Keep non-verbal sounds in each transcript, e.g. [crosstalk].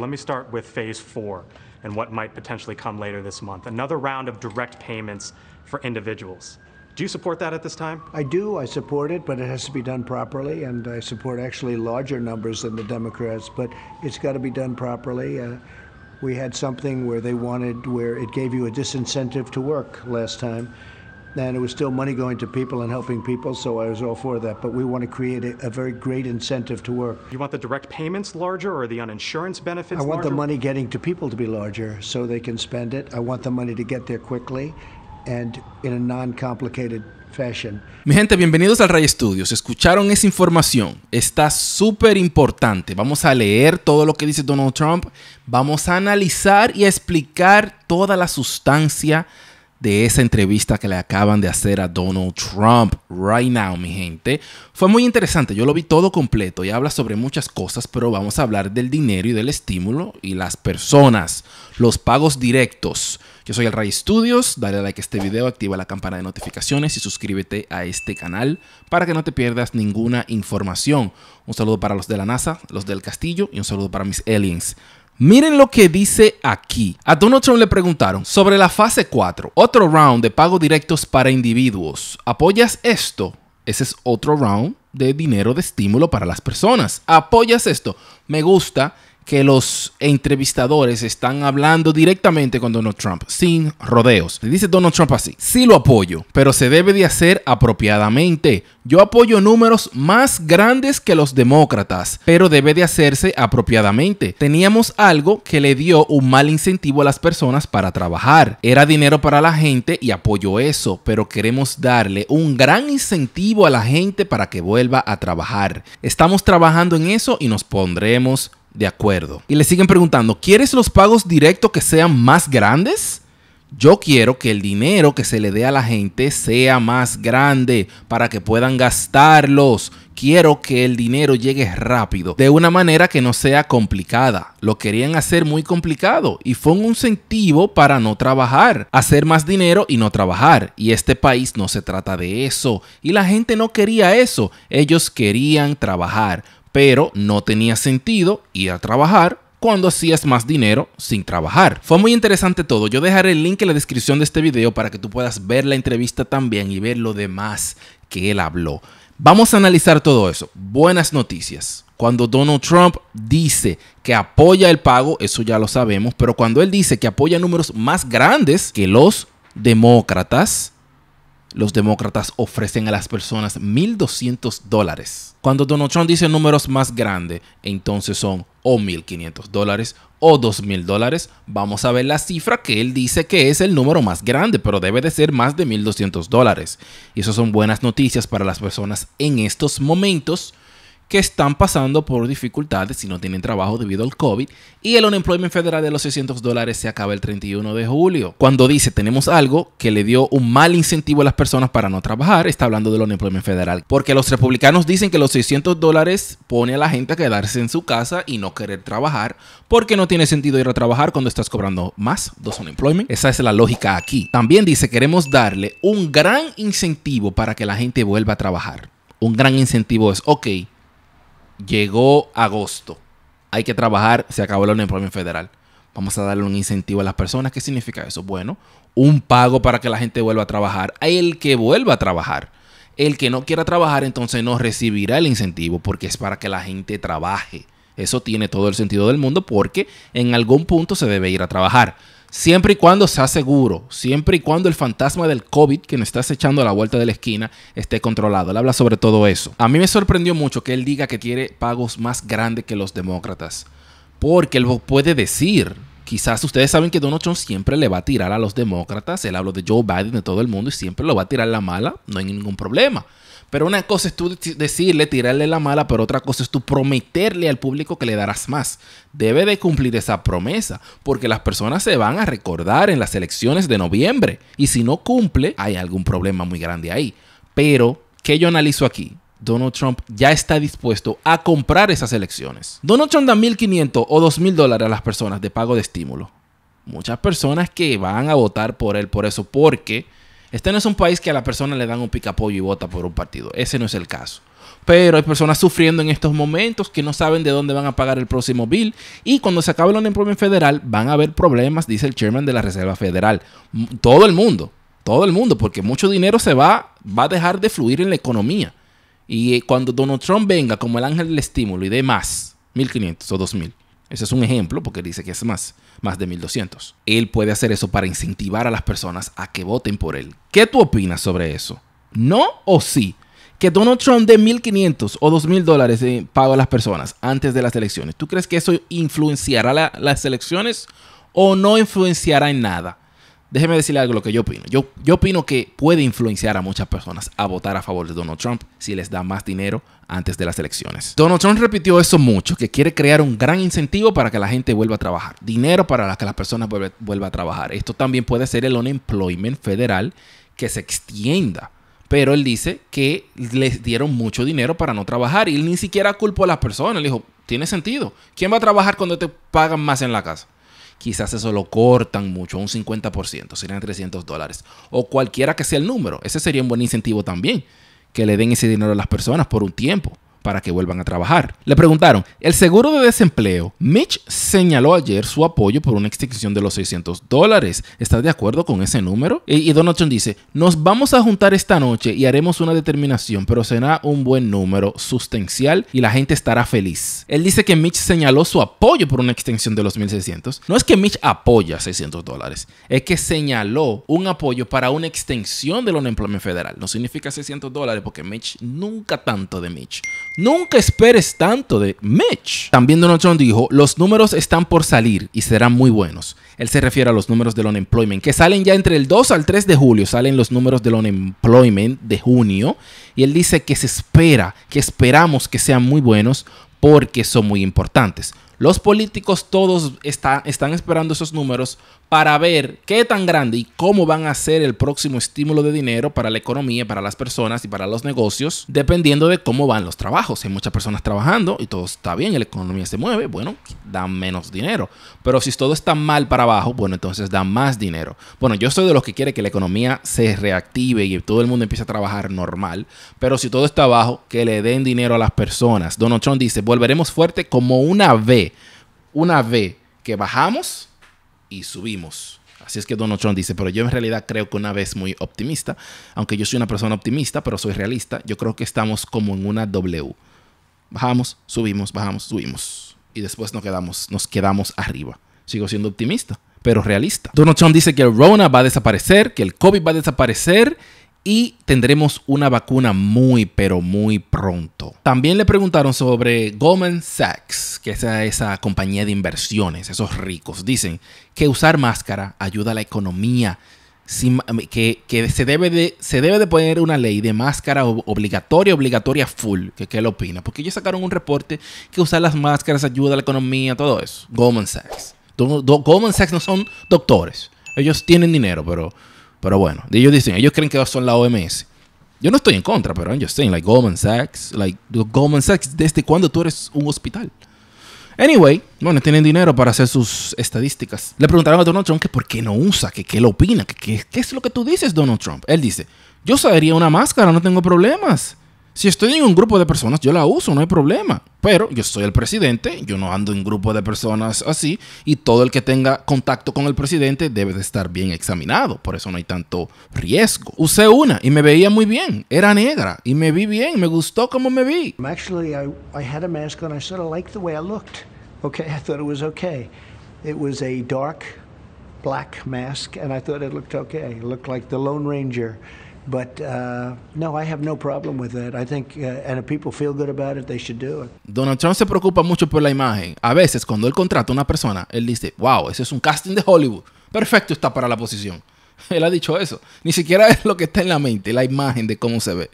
Let me start with phase four and what might potentially come later this month. Another round of direct payments for individuals. Do you support that at this time? I do. I support it, but it has to be done properly, and I support actually larger numbers than the Democrats, but it's got to be done properly. Uh, we had something where they wanted, where it gave you a disincentive to work last time and it was still money going to people and helping people, so I was all for that. But we want to create a, a very great incentive to work. You want the direct payments larger or the uninsurance benefits I want larger? the money getting to people to be larger so they can spend it. I want the money to get there quickly and in a non-complicated fashion. Mi gente, bienvenidos al Ray Studios. Escucharon esa información. Está súper importante. Vamos a leer todo lo que dice Donald Trump. Vamos a analizar y a explicar toda la sustancia de esa entrevista que le acaban de hacer a Donald Trump right now, mi gente. Fue muy interesante, yo lo vi todo completo y habla sobre muchas cosas, pero vamos a hablar del dinero y del estímulo y las personas, los pagos directos. Yo soy el Ray Studios, dale like a este video, activa la campana de notificaciones y suscríbete a este canal para que no te pierdas ninguna información. Un saludo para los de la NASA, los del castillo y un saludo para mis aliens. Miren lo que dice aquí. A Donald Trump le preguntaron sobre la fase 4, otro round de pago directos para individuos. ¿Apoyas esto? Ese es otro round de dinero de estímulo para las personas. ¿Apoyas esto? Me gusta que los entrevistadores están hablando directamente con Donald Trump, sin rodeos. Le dice Donald Trump así, sí lo apoyo, pero se debe de hacer apropiadamente. Yo apoyo números más grandes que los demócratas, pero debe de hacerse apropiadamente. Teníamos algo que le dio un mal incentivo a las personas para trabajar. Era dinero para la gente y apoyo eso, pero queremos darle un gran incentivo a la gente para que vuelva a trabajar. Estamos trabajando en eso y nos pondremos de acuerdo. Y le siguen preguntando, ¿quieres los pagos directos que sean más grandes? Yo quiero que el dinero que se le dé a la gente sea más grande para que puedan gastarlos. Quiero que el dinero llegue rápido, de una manera que no sea complicada. Lo querían hacer muy complicado y fue un incentivo para no trabajar, hacer más dinero y no trabajar. Y este país no se trata de eso. Y la gente no quería eso, ellos querían trabajar pero no tenía sentido ir a trabajar cuando hacías más dinero sin trabajar. Fue muy interesante todo. Yo dejaré el link en la descripción de este video para que tú puedas ver la entrevista también y ver lo demás que él habló. Vamos a analizar todo eso. Buenas noticias. Cuando Donald Trump dice que apoya el pago, eso ya lo sabemos, pero cuando él dice que apoya números más grandes que los demócratas, los demócratas ofrecen a las personas 1.200 dólares. Cuando Donald Trump dice números más grandes, entonces son o 1.500 dólares o 2.000 dólares. Vamos a ver la cifra que él dice que es el número más grande, pero debe de ser más de 1.200 dólares. Y eso son buenas noticias para las personas en estos momentos que están pasando por dificultades si no tienen trabajo debido al COVID y el unemployment federal de los 600 dólares se acaba el 31 de julio. Cuando dice tenemos algo que le dio un mal incentivo a las personas para no trabajar, está hablando del unemployment federal. Porque los republicanos dicen que los 600 dólares pone a la gente a quedarse en su casa y no querer trabajar porque no tiene sentido ir a trabajar cuando estás cobrando más dos unemployment. Esa es la lógica aquí. También dice queremos darle un gran incentivo para que la gente vuelva a trabajar. Un gran incentivo es, ok, llegó agosto, hay que trabajar, se acabó el empleo federal. Vamos a darle un incentivo a las personas. ¿Qué significa eso? Bueno, un pago para que la gente vuelva a trabajar. El que vuelva a trabajar. El que no quiera trabajar entonces no recibirá el incentivo porque es para que la gente trabaje. Eso tiene todo el sentido del mundo porque en algún punto se debe ir a trabajar siempre y cuando sea seguro, siempre y cuando el fantasma del COVID que nos está echando a la vuelta de la esquina esté controlado. Él habla sobre todo eso. A mí me sorprendió mucho que él diga que quiere pagos más grandes que los demócratas, porque él puede decir. Quizás ustedes saben que Donald Trump siempre le va a tirar a los demócratas. Él habla de Joe Biden, de todo el mundo, y siempre lo va a tirar la mala. No hay ningún problema. Pero una cosa es tú decirle, tirarle la mala, pero otra cosa es tú prometerle al público que le darás más. Debe de cumplir esa promesa, porque las personas se van a recordar en las elecciones de noviembre. Y si no cumple, hay algún problema muy grande ahí. Pero, ¿qué yo analizo aquí? Donald Trump ya está dispuesto a comprar esas elecciones. Donald Trump da 1.500 o 2.000 dólares a las personas de pago de estímulo. Muchas personas que van a votar por él por eso, porque este no es un país que a la persona le dan un picapollo y vota por un partido. Ese no es el caso. Pero hay personas sufriendo en estos momentos que no saben de dónde van a pagar el próximo bill. Y cuando se acabe el unemployment federal, van a haber problemas, dice el chairman de la Reserva Federal. Todo el mundo, todo el mundo, porque mucho dinero se va, va a dejar de fluir en la economía. Y eh, cuando Donald Trump venga como el ángel del estímulo y dé más, 1.500 o 2.000, ese es un ejemplo porque dice que es más, más de 1200. Él puede hacer eso para incentivar a las personas a que voten por él. ¿Qué tú opinas sobre eso? ¿No o sí? Que Donald Trump dé 1500 o 2000 dólares en pago a las personas antes de las elecciones. ¿Tú crees que eso influenciará las elecciones o no influenciará en nada? déjeme decirle algo lo que yo opino. Yo, yo opino que puede influenciar a muchas personas a votar a favor de Donald Trump si les da más dinero antes de las elecciones. Donald Trump repitió eso mucho, que quiere crear un gran incentivo para que la gente vuelva a trabajar, dinero para que las personas vuelvan vuelva a trabajar. Esto también puede ser el unemployment federal que se extienda pero él dice que les dieron mucho dinero para no trabajar y él ni siquiera culpó a las personas. Le dijo, tiene sentido. ¿Quién va a trabajar cuando te pagan más en la casa? quizás eso lo cortan mucho, un 50%, serían 300 dólares. O cualquiera que sea el número, ese sería un buen incentivo también, que le den ese dinero a las personas por un tiempo para que vuelvan a trabajar. Le preguntaron, el seguro de desempleo. Mitch señaló ayer su apoyo por una extensión de los 600 dólares. ¿Estás de acuerdo con ese número? Y, Donald Trump dice, nos vamos a juntar esta noche y haremos una determinación, pero será un buen número sustancial y la gente estará feliz. Él dice que Mitch señaló su apoyo por una extensión de los 1600. No es que Mitch apoya 600 dólares, es que señaló un apoyo para una extensión del unemployment federal. No significa 600 dólares porque Mitch nunca tanto de Mitch Nunca esperes tanto de Mitch. También Donald Trump dijo, los números están por salir y serán muy buenos. Él se refiere a los números del unemployment, que salen ya entre el 2 al 3 de julio, salen los números del unemployment de junio. Y él dice que se espera, que esperamos que sean muy buenos porque son muy importantes. Los políticos todos están esperando esos números para ver qué tan grande y cómo van a ser el próximo estímulo de dinero para la economía, para las personas y para los negocios, dependiendo de cómo van los trabajos. Hay muchas personas trabajando y todo está bien, la economía se mueve, bueno, dan menos dinero. Pero si todo está mal para abajo, bueno, entonces dan más dinero. Bueno, yo soy de los que quiere que la economía se reactive y todo el mundo empiece a trabajar normal, pero si todo está abajo, que le den dinero a las personas. Donald Trump dice, volveremos fuerte como una V. Una V que bajamos y subimos. Así es que Donald Trump dice, pero yo en realidad creo que una vez muy optimista, aunque yo soy una persona optimista, pero soy realista, yo creo que estamos como en una W. Bajamos, subimos, bajamos, subimos. Y después nos quedamos, nos quedamos arriba. Sigo siendo optimista, pero realista. Donald Trump dice que el Rona va a desaparecer, que el COVID va a desaparecer y tendremos una vacuna muy pero muy pronto. También le preguntaron sobre Goldman Sachs, que es esa compañía de inversiones, esos ricos. Dicen que usar máscara ayuda a la economía. que, se, debe de, se debe de poner una ley de máscara obligatoria, obligatoria full. ¿Qué le opina? Porque ellos sacaron un reporte que usar las máscaras ayuda a la economía, todo eso. Goldman Sachs. Goldman Sachs no son doctores. Ellos tienen dinero, pero pero bueno, ellos dicen, ellos creen que son la OMS. Yo no estoy en contra, pero ellos just saying, like Goldman Sachs, like Goldman Sachs, ¿desde cuándo tú eres un hospital? Anyway, bueno, tienen dinero para hacer sus estadísticas. Le preguntaron a Donald Trump que por qué no usa, que qué lo opina, que qué es lo que tú dices, Donald Trump. Él dice, yo usaría una máscara, no tengo problemas. Si estoy en un grupo de personas, yo la uso, no hay problema. Pero yo soy el presidente, yo no ando en grupo de personas así y todo el que tenga contacto con el presidente debe de estar bien examinado. Por eso no hay tanto riesgo. Usé una y me veía muy bien. Era negra y me vi bien, me gustó como me vi. Actually, I, had a mask on. I sort of liked the way I looked. Okay, [laughs] I thought it was okay. It was a dark black mask and I thought it looked okay. Lone Ranger. Donald Trump se preocupa mucho por la imagen. A veces, cuando él contrata a una persona, él dice, wow, ese es un casting de Hollywood. Perfecto está para la posición. [laughs] Él ha dicho eso. Ni siquiera es lo que está en la mente, la imagen de cómo se ve.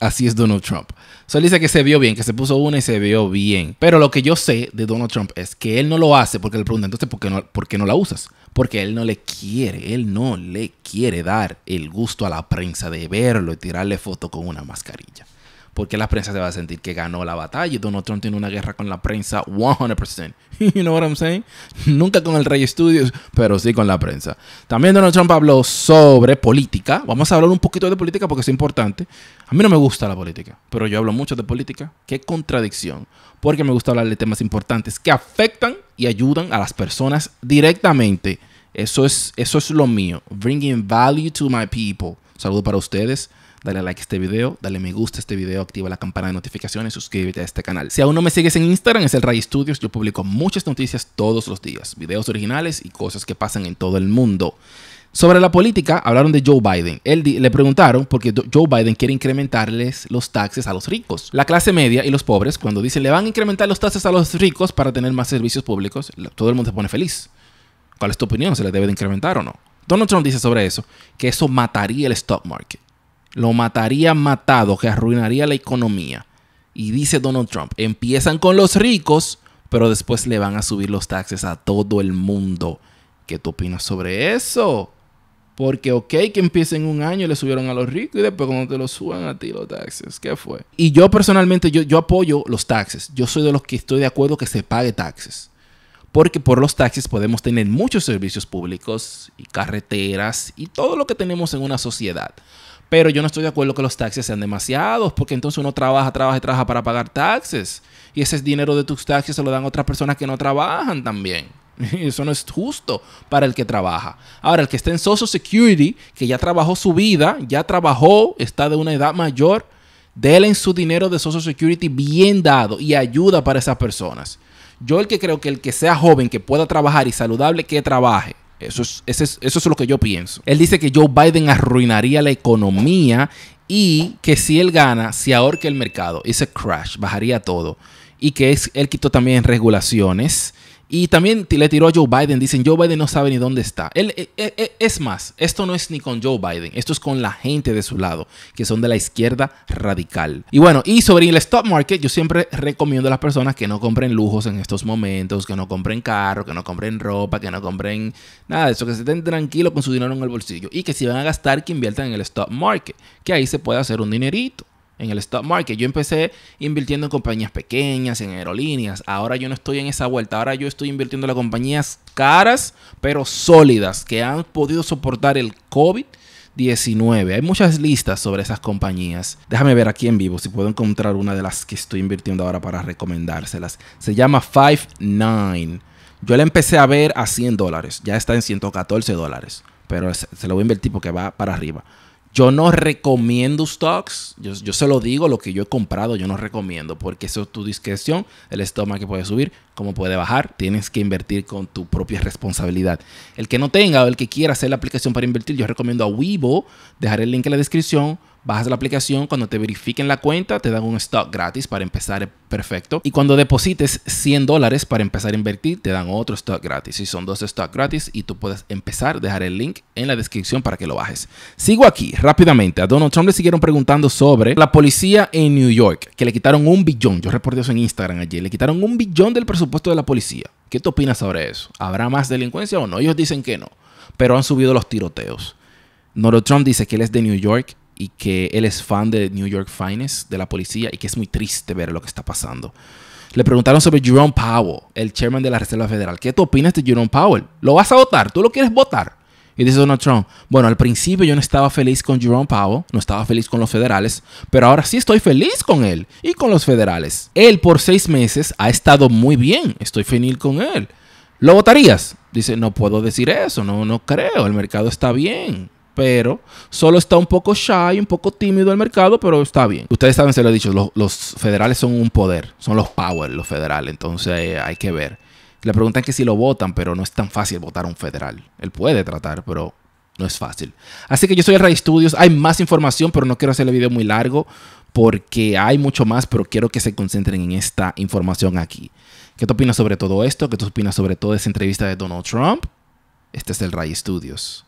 Así es Donald Trump. Solo dice que se vio bien, que se puso una y se vio bien. Pero lo que yo sé de Donald Trump es que él no lo hace porque le preguntan, entonces, no, ¿por qué no la usas? Porque él no le quiere, él no le quiere dar el gusto a la prensa de verlo y tirarle foto con una mascarilla porque la prensa se va a sentir que ganó la batalla. Donald Trump tiene una guerra con la prensa 100%. [laughs] You know what I'm saying? Nunca con el Rey Studios, pero sí con la prensa. También Donald Trump habló sobre política. Vamos a hablar un poquito de política porque es importante. A mí no me gusta la política, pero yo hablo mucho de política. Qué contradicción, porque me gusta hablar de temas importantes que afectan y ayudan a las personas directamente. Eso es, eso es lo mío. Bringing value to my people. Saludo para ustedes dale like a este video, dale me gusta a este video, activa la campana de notificaciones, suscríbete a este canal. Si aún no me sigues en Instagram, es el Ray Studios, yo publico muchas noticias todos los días, videos originales y cosas que pasan en todo el mundo. Sobre la política, hablaron de Joe Biden. Él le preguntaron por qué Joe Biden quiere incrementarles los taxes a los ricos. La clase media y los pobres, cuando dicen le van a incrementar los taxes a los ricos para tener más servicios públicos, todo el mundo se pone feliz. ¿Cuál es tu opinión? ¿Se le debe de incrementar o no? Donald Trump dice sobre eso que eso mataría el stock market. Lo mataría matado, que arruinaría la economía. Y dice Donald Trump, empiezan con los ricos, pero después le van a subir los taxes a todo el mundo. ¿Qué tú opinas sobre eso? Porque, ok, que empiecen un año y le subieron a los ricos y después cuando te lo suban a ti los taxes, ¿qué fue? Y yo personalmente, yo, yo apoyo los taxes. Yo soy de los que estoy de acuerdo que se pague taxes. Porque por los taxes podemos tener muchos servicios públicos y carreteras y todo lo que tenemos en una sociedad. Pero yo no estoy de acuerdo que los taxes sean demasiados, porque entonces uno trabaja, trabaja y trabaja para pagar taxes. Y ese dinero de tus taxes se lo dan a otras personas que no trabajan también. [laughs] Eso no es justo para el que trabaja. Ahora, el que está en Social Security, que ya trabajó su vida, ya trabajó, está de una edad mayor, en su dinero de Social Security bien dado y ayuda para esas personas. Yo el que creo que el que sea joven, que pueda trabajar y saludable, que trabaje. Eso es, eso es, eso es lo que yo pienso. Él dice que Joe Biden arruinaría la economía y que si él gana, si ahorca el mercado. ese a crash, bajaría todo. Y que es, él quitó también regulaciones y también le tiró a Joe Biden. Dicen, Joe Biden no sabe ni dónde está. Él, e, e, e, es más, esto no es ni con Joe Biden, esto es con la gente de su lado, que son de la izquierda radical. Y bueno, y sobre el stock market, yo siempre recomiendo a las personas que no compren lujos en estos momentos, que no compren carro, que no compren ropa, que no compren nada de eso, que se estén tranquilos con su dinero en el bolsillo y que si van a gastar, que inviertan en el stock market, que ahí se puede hacer un dinerito en el stock market. Yo empecé invirtiendo en compañías pequeñas, en aerolíneas. Ahora yo no estoy en esa vuelta. Ahora yo estoy invirtiendo en compañías caras, pero sólidas, que han podido soportar el COVID. 19. Hay muchas listas sobre esas compañías. Déjame ver aquí en vivo si puedo encontrar una de las que estoy invirtiendo ahora para recomendárselas. Se llama Five Nine. Yo la empecé a ver a 100 dólares. Ya está en 114 dólares. Pero se, se lo voy a invertir porque va para arriba. Yo no recomiendo stocks, yo, se lo digo, lo que yo he comprado yo no recomiendo, porque eso es tu discreción, el estómago que puede subir, como puede bajar, tienes que invertir con tu propia responsabilidad. El que no tenga o el que quiera hacer la aplicación para invertir, yo recomiendo a Weibo, dejar el link en la descripción, Bajas la aplicación, cuando te verifiquen la cuenta, te dan un stock gratis para empezar perfecto. Y cuando deposites 100 dólares para empezar a invertir, te dan otro stock gratis. Y son dos stock gratis y tú puedes empezar, dejar el link en la descripción para que lo bajes. Sigo aquí rápidamente. A Donald Trump le siguieron preguntando sobre la policía en New York, que le quitaron un billón. Yo reporté eso en Instagram ayer. Le quitaron un billón del presupuesto de la policía. ¿Qué te opinas sobre eso? ¿Habrá más delincuencia o no? Ellos dicen que no, pero han subido los tiroteos. Donald Trump dice que él es de New York y que él es fan de New York Finest, de la policía, y que es muy triste ver lo que está pasando. Le preguntaron sobre Jerome Powell, el chairman de la Reserva Federal. ¿Qué tú opinas de Jerome Powell? ¿Lo vas a votar? ¿Tú lo quieres votar? Y dice Donald Trump, bueno, al principio yo no estaba feliz con Jerome Powell, no estaba feliz con los federales, pero ahora sí estoy feliz con él y con los federales. Él por seis meses ha estado muy bien, estoy feliz con él. ¿Lo votarías? Dice, no puedo decir eso, no, no creo, el mercado está bien pero solo está un poco shy, un poco tímido el mercado, pero está bien. Ustedes saben, se lo he dicho, los, federales son un poder, son los power los federales, entonces eh, hay que ver. Le preguntan que si lo votan, pero no es tan fácil votar un federal. Él puede tratar, pero no es fácil. Así que yo soy el Ray Studios, hay más información, pero no quiero hacer el video muy largo porque hay mucho más, pero quiero que se concentren en esta información aquí. ¿Qué te opinas sobre todo esto? ¿Qué te opinas sobre toda esa entrevista de Donald Trump? Este es el Ray Studios.